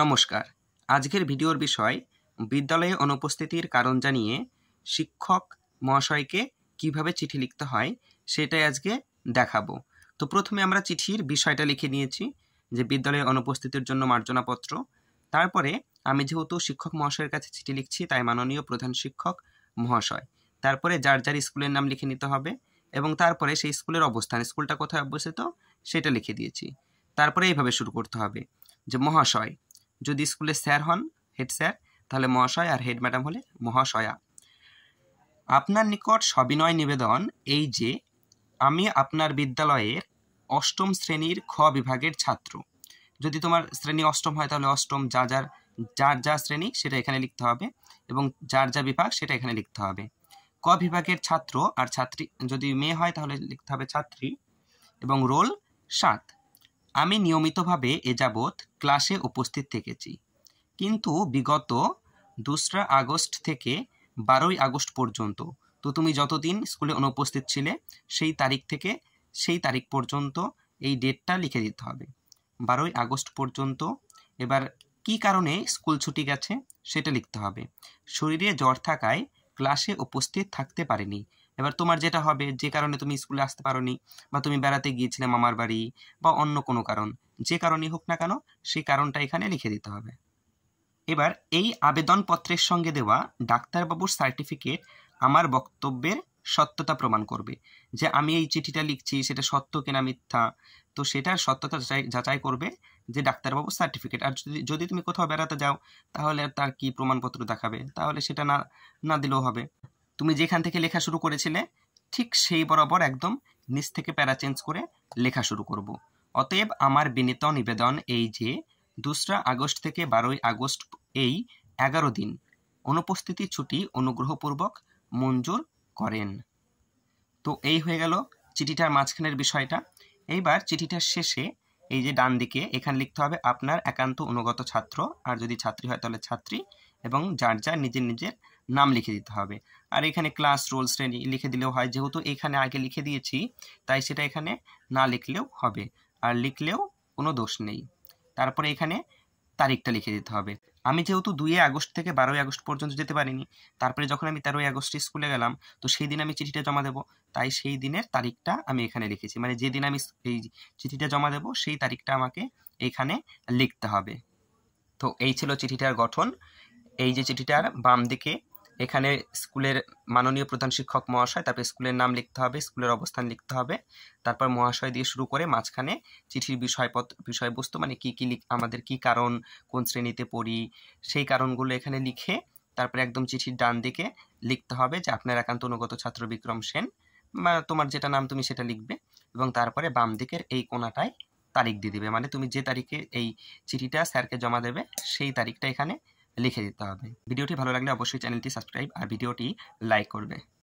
নমস্কার আজকের ভিডিওর বিষয় বিদ্যালয়ে অনুপস্থিতির কারণ জানিয়ে শিক্ষক মহাশয়কে কিভাবে চিঠি লিখতে হয় সেটাই আজকে দেখাবো তো প্রথমে আমরা চিঠির বিষয়টা লিখে নিয়েছি যে বিদ্যালয়ে অনুপস্থিতির জন্য মার্জনাপত্র তারপরে আমি যেহেতু শিক্ষক মহাশয়ের কাছে চিঠি লিখছি তাই মাননীয় প্রধান শিক্ষক মহাশয় তারপরে যার যার স্কুলের নাম লিখে নিতে হবে এবং তারপরে সেই স্কুলের অবস্থান স্কুলটা কোথায় অবস্থিত সেটা লিখে দিয়েছি তারপরে এইভাবে শুরু করতে হবে যে মহাশয় যদি স্কুলে স্যার হন হেড স্যার তাহলে মহাশয় আর হেড ম্যাডাম হলে মহাশয়া আপনার নিকট সবিনয় নিবেদন এই যে আমি আপনার বিদ্যালয়ের অষ্টম শ্রেণীর খ বিভাগের ছাত্র যদি তোমার শ্রেণী অষ্টম হয় তাহলে অষ্টম যা যার যার যা শ্রেণী সেটা এখানে লিখতে হবে এবং যার যা বিভাগ সেটা এখানে লিখতে হবে ক বিভাগের ছাত্র আর ছাত্রী যদি মেয়ে হয় তাহলে লিখতে হবে ছাত্রী এবং রোল সাত আমি নিয়মিতভাবে এ যাবৎ ক্লাসে উপস্থিত থেকেছি কিন্তু বিগত দোসরা আগস্ট থেকে বারোই আগস্ট পর্যন্ত তো তুমি যতদিন স্কুলে অনুপস্থিত ছিলে সেই তারিখ থেকে সেই তারিখ পর্যন্ত এই ডেটটা লিখে দিতে হবে বারোই আগস্ট পর্যন্ত এবার কি কারণে স্কুল ছুটি গেছে সেটা লিখতে হবে শরীরে জ্বর থাকায় ক্লাসে উপস্থিত থাকতে পারেনি এবার তোমার যেটা হবে যে কারণে তুমি স্কুলে আসতে পারোনি বা তুমি বেড়াতে গিয়েছিলে মামার বাড়ি বা অন্য কোনো কারণ যে কারণেই হোক না কেন সেই কারণটা এখানে লিখে দিতে হবে এবার এই আবেদনপত্রের সঙ্গে দেওয়া ডাক্তারবাবুর সার্টিফিকেট আমার বক্তব্যের সত্যতা প্রমাণ করবে যে আমি এই চিঠিটা লিখছি সেটা সত্য কিনা মিথ্যা তো সেটার সত্যতা যাচাই করবে যে ডাক্তারবাবুর সার্টিফিকেট আর যদি যদি তুমি কোথাও বেড়াতে যাও তাহলে তার কি প্রমাণপত্র দেখাবে তাহলে সেটা না না দিলেও হবে তুমি যেখান থেকে লেখা শুরু করেছিলে ঠিক সেই বরাবর একদম নিচ থেকে প্যারা চেঞ্জ করে লেখা শুরু করব অতএব আমার বিনীত নিবেদন এই যে দোসরা আগস্ট থেকে বারোই আগস্ট এই এগারো দিন অনুপস্থিতি ছুটি অনুগ্রহপূর্বক মঞ্জুর করেন তো এই হয়ে গেল চিঠিটার মাঝখানের বিষয়টা এইবার চিঠিটার শেষে এই যে ডান দিকে এখানে লিখতে হবে আপনার একান্ত অনুগত ছাত্র আর যদি ছাত্রী হয় তাহলে ছাত্রী এবং যার যার নিজের নিজের নাম লিখে দিতে হবে আর এখানে ক্লাস রোল শ্রেণী লিখে দিলেও হয় যেহেতু এখানে আগে লিখে দিয়েছি তাই সেটা এখানে না লিখলেও হবে আর লিখলেও কোনো দোষ নেই তারপরে এখানে তারিখটা লিখে দিতে হবে আমি যেহেতু দুইয়ে আগস্ট থেকে বারোই আগস্ট পর্যন্ত যেতে পারিনি তারপরে যখন আমি তেরোই আগস্ট স্কুলে গেলাম তো সেই দিন আমি চিঠিটা জমা দেবো তাই সেই দিনের তারিখটা আমি এখানে লিখেছি মানে যেদিন আমি এই চিঠিটা জমা দেবো সেই তারিখটা আমাকে এখানে লিখতে হবে তো এই ছিল চিঠিটার গঠন এই যে চিঠিটার বাম দিকে এখানে স্কুলের মাননীয় প্রধান শিক্ষক মহাশয় তারপর স্কুলের নাম লিখতে হবে স্কুলের অবস্থান লিখতে হবে তারপর মহাশয় দিয়ে শুরু করে মাঝখানে চিঠির বিষয়পত্র বিষয়বস্তু মানে কী কী আমাদের কি কারণ কোন শ্রেণীতে পড়ি সেই কারণগুলো এখানে লিখে তারপরে একদম চিঠির ডান দিকে লিখতে হবে যে আপনার একান্ত অনুগত ছাত্র বিক্রম সেন বা তোমার যেটা নাম তুমি সেটা লিখবে এবং তারপরে বাম দিকের এই কোনাটায় তারিখ দিয়ে দেবে মানে তুমি যে তারিখে এই চিঠিটা স্যারকে জমা দেবে সেই তারিখটা এখানে লিখে দিতে হবে ভিডিওটি ভালো লাগলে অবশ্যই চ্যানেলটি সাবস্ক্রাইব আর ভিডিওটি লাইক করবে